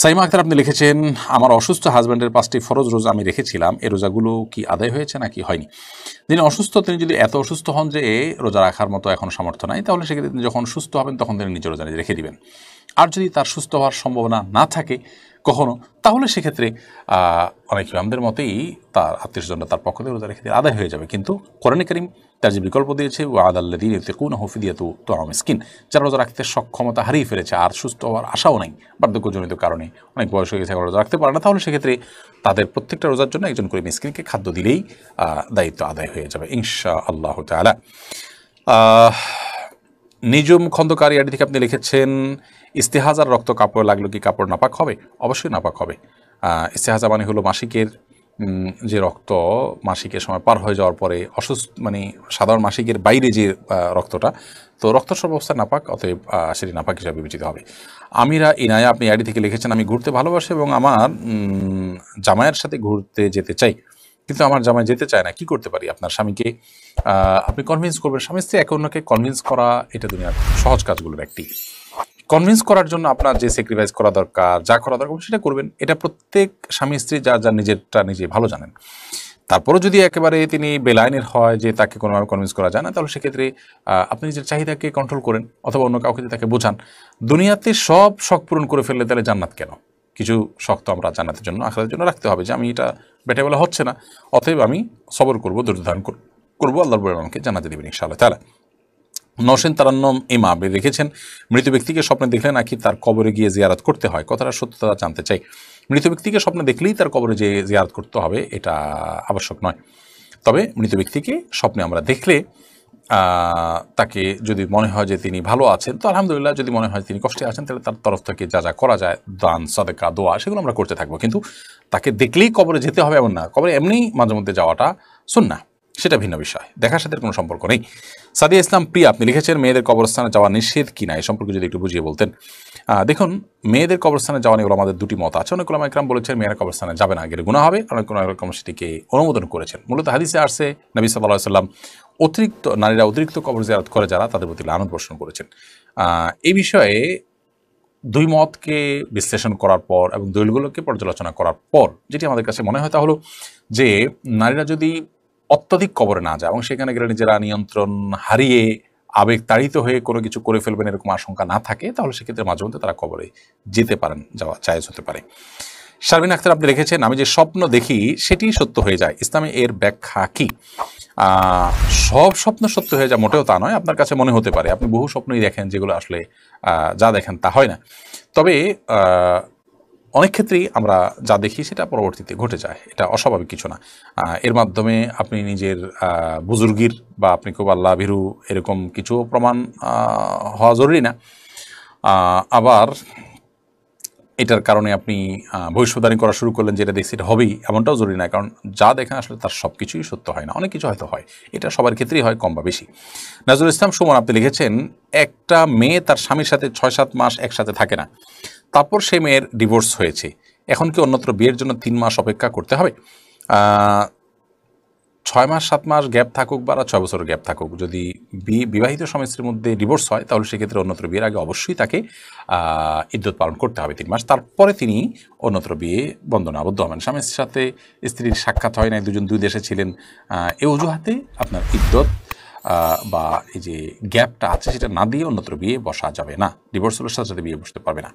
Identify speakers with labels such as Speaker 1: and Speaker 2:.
Speaker 1: সাইমা আক্তার আপনি লিখেছেন আমার অসুস্থ হাজব্যান্ডের পাঁচটি ফরজ রোজা আমি রেখেছিলাম এ রোজাগুলো কি আদায় হয়েছে নাকি হয়নি তিনি অসুস্থ তিনি যদি এত অসুস্থ হন যে এ রোজা রাখার মতো এখন সামর্থ্য নাই তাহলে সেক্ষেত্রে তিনি যখন সুস্থ হবেন তখন তিনি নিজের রোজা রেখে দিবেন আর যদি তার সুস্থ হওয়ার সম্ভাবনা না থাকে কখনো তাহলে সেক্ষেত্রে অনেক ইমামদের মতেই তার আত্মীয়স্বজনরা তার পক্ষ থেকে রোজা রেখে দিয়ে আদায় হয়ে যাবে কিন্তু কোরআনে করিম তার যে বিকল্প দিয়েছে ও আদাল্লা দিন এতে কোন হফিদিয়া তো তো স্কিন যারা রোজা রাখতে সক্ষমতা হারিয়ে ফেলেছে আর সুস্থ হওয়ার আশাও নাই বার্ধক্যজনিত কারণে অনেক বয়স হয়ে গেছে রোজা রাখতে পারে না তাহলে সেক্ষেত্রে তাদের প্রত্যেকটা রোজার জন্য একজন করে মিসকিনকে খাদ্য দিলেই দায়িত্ব আদায় হয়ে যাবে ইনশা আল্লাহ তালা নিজম খন্দকার ইয়াডি থেকে আপনি লিখেছেন ইস্তেহাজার রক্ত কাপড় লাগলো কি কাপড় নাপাক হবে অবশ্যই নাপাক হবে ইস্তেহাজা মানে হলো মাসিকের যে রক্ত মাসিকের সময় পার হয়ে যাওয়ার পরে অসুস্থ মানে সাধারণ মাসিকের বাইরে যে রক্তটা তো রক্ত সর্বাবস্থা নাপাক অতএব সেটি নাপাক হিসাবে বিবেচিত হবে আমিরা ইনায়া আপনি আইডি থেকে লিখেছেন আমি ঘুরতে ভালোবাসি এবং আমার জামায়ের সাথে ঘুরতে যেতে চাই কিন্তু আমার জামাই যেতে চায় না কি করতে পারি আপনার স্বামীকে আপনি কনভিন্স করবেন স্বামী স্ত্রী একে অন্যকে কনভিন্স করা এটা দুনিয়ার সহজ কাজগুলোর একটি কনভিন্স করার জন্য আপনার যে স্যাক্রিফাইস করা দরকার যা করা দরকার সেটা করবেন এটা প্রত্যেক স্বামী স্ত্রী যা যা নিজেরটা নিজে ভালো জানেন তারপরও যদি একেবারে তিনি বেলাইনের হয় যে তাকে কোনোভাবে কনভিন্স করা যায় না তাহলে সেক্ষেত্রে আপনি নিজের চাহিদাকে কন্ট্রোল করেন অথবা অন্য কাউকে তাকে বোঝান দুনিয়াতে সব শখ পূরণ করে ফেললে তাহলে জান্নাত কেন কিছু শক্ত আমরা জানাতের জন্য আখড়ার জন্য রাখতে হবে যে আমি এটা বেটে বলা হচ্ছে না অতএব আমি সবর করব দুর্ধারণ করবো আল্লাহ রবুল জানাতে দেবেন ইনশাআল্লাহ তাহলে নসেন তারান্নম এমা বে রেখেছেন মৃত ব্যক্তিকে স্বপ্নে দেখলে নাকি তার কবরে গিয়ে জিয়ারাত করতে হয় কথাটা সত্যতা জানতে চাই মৃত ব্যক্তিকে স্বপ্নে দেখলেই তার কবরে যে জিয়ারাত করতে হবে এটা আবশ্যক নয় তবে মৃত ব্যক্তিকে স্বপ্নে আমরা দেখলে তাকে যদি মনে হয় যে তিনি ভালো আছেন তো আলহামদুলিল্লাহ যদি মনে হয় তিনি কষ্টে আছেন তাহলে তার তরফ থেকে যা যা করা যায় দান সদেকা দোয়া সেগুলো আমরা করতে থাকবো কিন্তু তাকে দেখলেই কবরে যেতে হবে এমন না কবরে এমনি মাঝে মধ্যে যাওয়াটা না সেটা ভিন্ন বিষয় দেখার সাথে কোনো সম্পর্ক নেই সাদিয়া ইসলাম প্রিয়া আপনি লিখেছেন মেয়েদের কবরস্থানে যাওয়া নিষেধ কি না এ সম্পর্কে যদি একটু বুঝিয়ে বলতেন দেখুন মেয়েদের কবরস্থানে যাওয়া নিয়ে আমাদের দুটি মত আছে অনেক ওলামা একরাম বলেছেন মেয়েরা কবরস্থানে যাবে না গেলে গুণা হবে অনেক কোনো রকম সেটিকে অনুমোদন করেছেন মূলত হাদিসে আসে নবী সাল্লাহ সাল্লাম অতিরিক্ত নারীরা অতিরিক্ত কবর জিয়ারত করে যারা তাদের প্রতি লালন পোষণ করেছেন এই বিষয়ে দুই মতকে বিশ্লেষণ করার পর এবং দলগুলোকে পর্যালোচনা করার পর যেটি আমাদের কাছে মনে হয় তা হলো যে নারীরা যদি অত্যাধিক কবরে না যায় এবং সেখানে গেলে নিজেরা নিয়ন্ত্রণ হারিয়ে আবেগ তাড়িত হয়ে কোনো কিছু করে ফেলবেন এরকম আশঙ্কা না থাকে তাহলে সেক্ষেত্রে মাঝে মধ্যে তারা কবরে যেতে পারেন যাওয়া চায়জ হতে পারে শারবিন আক্তার আপনি লিখেছেন আমি যে স্বপ্ন দেখি সেটি সত্য হয়ে যায় ইসলামে এর ব্যাখ্যা কি সব স্বপ্ন সত্য হয়ে যায় মোটেও তা নয় আপনার কাছে মনে হতে পারে আপনি বহু স্বপ্নই দেখেন যেগুলো আসলে যা দেখেন তা হয় না তবে অনেক ক্ষেত্রেই আমরা যা দেখি সেটা পরবর্তীতে ঘটে যায় এটা অস্বাভাবিক কিছু না এর মাধ্যমে আপনি নিজের বুজুর্গির বা আপনি খুব আল্লাহ ভিরু এরকম কিছু প্রমাণ হওয়া জরুরি না আবার এটার কারণে আপনি ভবিষ্যৎবাণী করা শুরু করলেন যেটা দেখছি এটা হবেই এমনটাও জরুরি নয় কারণ যা দেখেন আসলে তার সব কিছুই সত্য হয় না অনেক কিছু হয়তো হয় এটা সবার ক্ষেত্রেই হয় কম বা বেশি নাজরুল ইসলাম সুমন আপনি লিখেছেন একটা মেয়ে তার স্বামীর সাথে ছয় সাত মাস একসাথে থাকে না তারপর সে মেয়ের ডিভোর্স হয়েছে এখন কি অন্যত্র বিয়ের জন্য তিন মাস অপেক্ষা করতে হবে ছয় মাস সাত মাস গ্যাপ থাকুক বা ছয় বছর গ্যাপ থাকুক যদি বিবাহিত সমাজের মধ্যে ডিভোর্স হয় তাহলে সেক্ষেত্রে অন্যত্র বিয়ের আগে অবশ্যই তাকে ইদ্যুৎ পালন করতে হবে তিন মাস তারপরে তিনি অন্যত্র বিয়ে বন্ধনে আবদ্ধ হবেন স্বামীর সাথে স্ত্রীর সাক্ষাৎ হয় নাই দুজন দুই দেশে ছিলেন এ অজুহাতে আপনার ইদ্যুৎ বা এই যে গ্যাপটা আছে সেটা না দিয়ে অন্যত্র বিয়ে বসা যাবে না ডিভোর্স হলে সাথে সাথে বিয়ে বসতে পারবে না